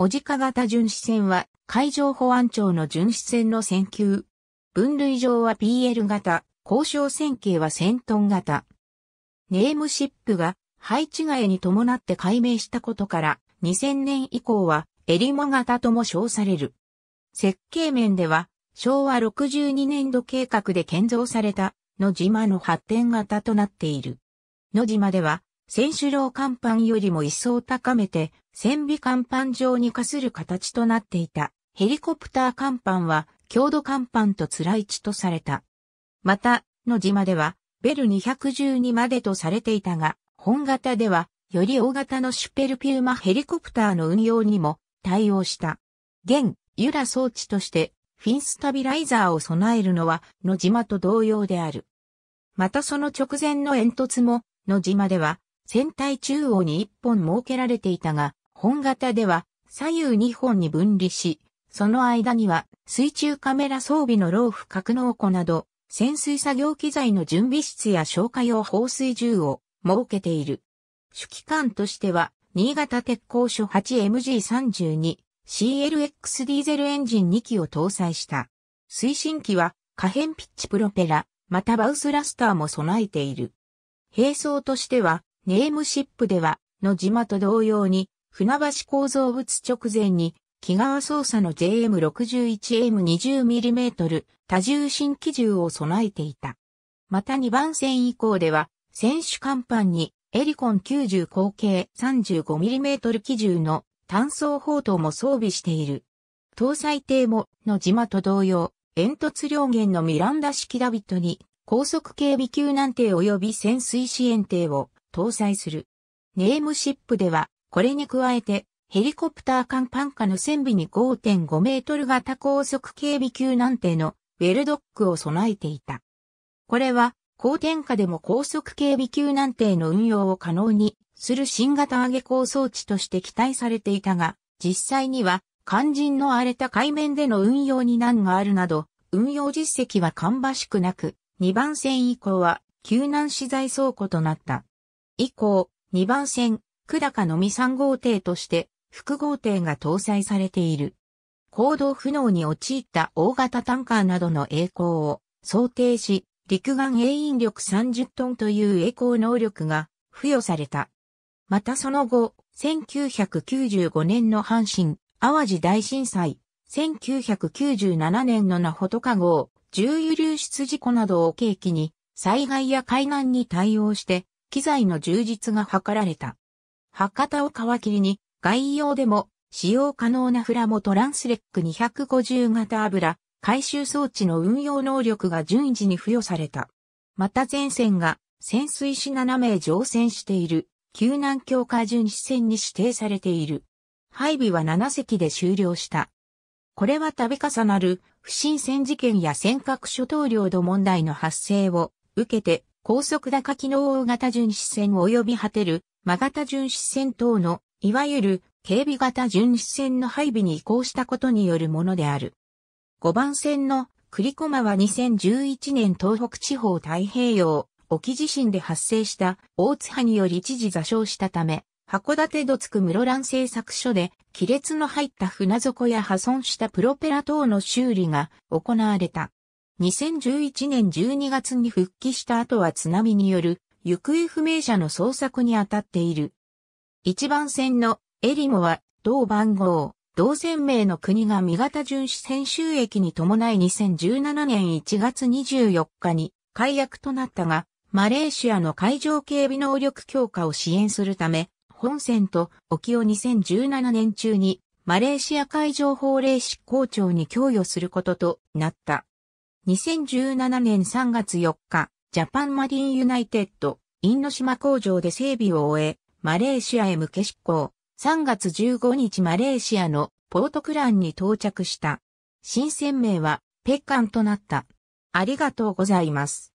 おじか型巡視船は海上保安庁の巡視船の船級。分類上は PL 型、交渉船型は1 0トン型。ネームシップが配置替えに伴って解明したことから2000年以降はエリモ型とも称される。設計面では昭和62年度計画で建造された野島の発展型となっている。野島では千種楼甲板よりも一層高めて、千尾甲板上に化する形となっていた。ヘリコプター甲板は、強度甲板とい地とされた。また、野島では、ベル212までとされていたが、本型では、より大型のシュペルピューマヘリコプターの運用にも対応した。現、ユラ装置として、フィンスタビライザーを備えるのは、野島と同様である。またその直前の煙突も、の島では、船体中央に1本設けられていたが、本型では左右2本に分離し、その間には水中カメラ装備のローフ格納庫など、潜水作業機材の準備室や消火用放水銃を設けている。主機関としては、新潟鉄工所 8MG32、CLX ディーゼルエンジン2機を搭載した。推進機は可変ピッチプロペラ、またバウスラスターも備えている。並走としてはネームシップでは、野島と同様に、船橋構造物直前に、木川操作の JM61M20mm 多重新機銃を備えていた。また2番線以降では、選手甲板にエリコン90口径 35mm 機銃の単装砲塔も装備している。搭載艇も、の島と同様、煙突両舷のミランダ式ダビットに、高速警備救難艇及び潜水支援艇を搭載する。ネームシップでは、これに加えて、ヘリコプター艦パンカの船尾に5.5メートル型高速警備級難てのウェルドックを備えていた。これは、高天下でも高速警備級難ての運用を可能にする新型上げ構装置として期待されていたが、実際には肝心の荒れた海面での運用に難があるなど、運用実績は芳しくなく、2番線以降は救難資材倉庫となった。以降、2番線、久高のみ3号艇として、複合艇が搭載されている。行動不能に陥った大型タンカーなどの栄光を想定し、陸岸営引力30トンという栄光能力が付与された。またその後、1995年の阪神、淡路大震災、1997年の名穂とか号、重油流出事故などを契機に、災害や海難に対応して、機材の充実が図られた。博多を皮切りに、外洋でも使用可能なフラモトランスレック250型油、回収装置の運用能力が順次に付与された。また前線が潜水士7名乗船している、救難強化巡視船に指定されている。配備は7隻で終了した。これは度重なる不審船事件や尖閣諸島領土問題の発生を受けて高速高機能大型巡視船及び果てる、真型巡視船等の、いわゆる、警備型巡視船の配備に移行したことによるものである。5番線の栗駒は2011年東北地方太平洋沖地震で発生した大津波により一時座礁したため、函館土津区室蘭製作所で亀裂の入った船底や破損したプロペラ等の修理が行われた。2011年12月に復帰した後は津波による行方不明者の捜索に当たっている。一番線のエリモは同番号、同船名の国が三方巡視船収益に伴い2017年1月24日に解約となったが、マレーシアの海上警備能力強化を支援するため、本船と沖を2017年中にマレーシア海上法令執行庁に供与することとなった。2017年3月4日、ジャパンマリンユナイテッド、インノ島工場で整備を終え、マレーシアへ向け出港。3月15日マレーシアのポートクランに到着した。新鮮名はペッカンとなった。ありがとうございます。